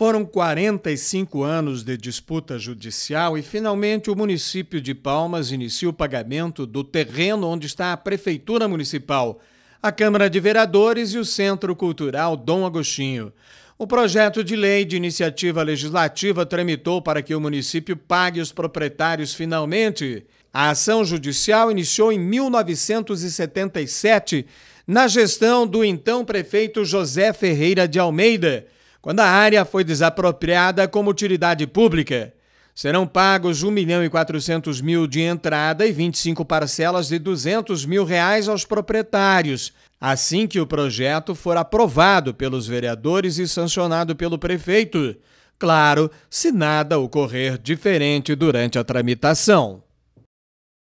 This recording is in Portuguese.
Foram 45 anos de disputa judicial e, finalmente, o município de Palmas inicia o pagamento do terreno onde está a Prefeitura Municipal, a Câmara de Vereadores e o Centro Cultural Dom Agostinho. O projeto de lei de iniciativa legislativa tramitou para que o município pague os proprietários finalmente. A ação judicial iniciou em 1977, na gestão do então prefeito José Ferreira de Almeida quando a área foi desapropriada como utilidade pública. Serão pagos 1 milhão e 400 mil de entrada e 25 parcelas de 200 mil reais aos proprietários, assim que o projeto for aprovado pelos vereadores e sancionado pelo prefeito. Claro, se nada ocorrer diferente durante a tramitação.